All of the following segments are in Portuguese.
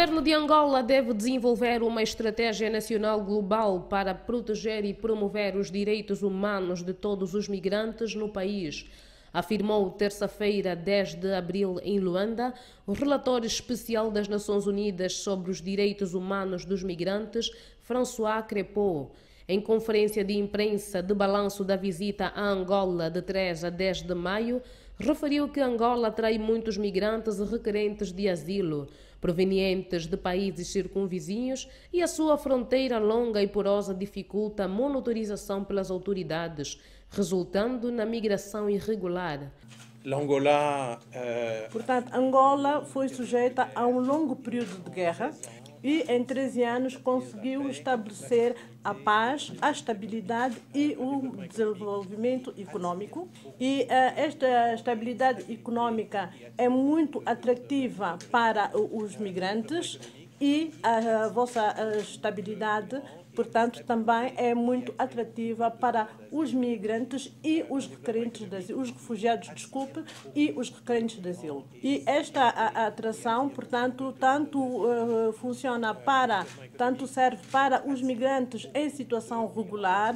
governo de Angola deve desenvolver uma estratégia nacional global para proteger e promover os direitos humanos de todos os migrantes no país afirmou terça-feira, 10 de abril, em Luanda, o relator especial das Nações Unidas sobre os direitos humanos dos migrantes, François Crepeau. Em conferência de imprensa de balanço da visita a Angola de 3 a 10 de maio, referiu que Angola atrai muitos migrantes requerentes de asilo, provenientes de países circunvizinhos, e a sua fronteira longa e porosa dificulta a monitorização pelas autoridades, resultando na migração irregular. Angola, uh... Eh, Portanto, Angola foi sujeita a um longo período de guerra e em 13 anos conseguiu estabelecer a paz, a estabilidade e o desenvolvimento econômico. E uh, esta estabilidade econômica é muito atrativa para os migrantes e a vossa estabilidade, portanto, também é muito atrativa para os migrantes e os requerentes de asilo, os refugiados, desculpe, e os requerentes de asilo. E esta atração, portanto, tanto eh, funciona para, tanto serve para os migrantes em situação regular,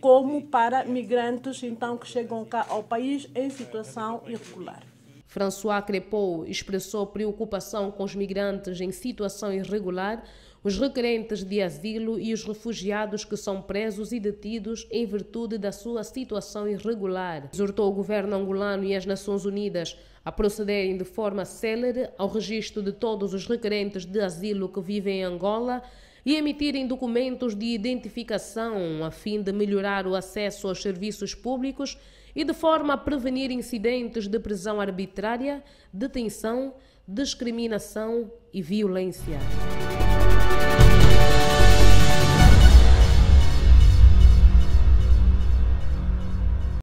como para migrantes então que chegam cá ao país em situação irregular. François Crepeau expressou preocupação com os migrantes em situação irregular, os requerentes de asilo e os refugiados que são presos e detidos em virtude da sua situação irregular. Exortou o governo angolano e as Nações Unidas a procederem de forma célere ao registro de todos os requerentes de asilo que vivem em Angola e emitirem documentos de identificação a fim de melhorar o acesso aos serviços públicos e de forma a prevenir incidentes de prisão arbitrária, detenção, discriminação e violência.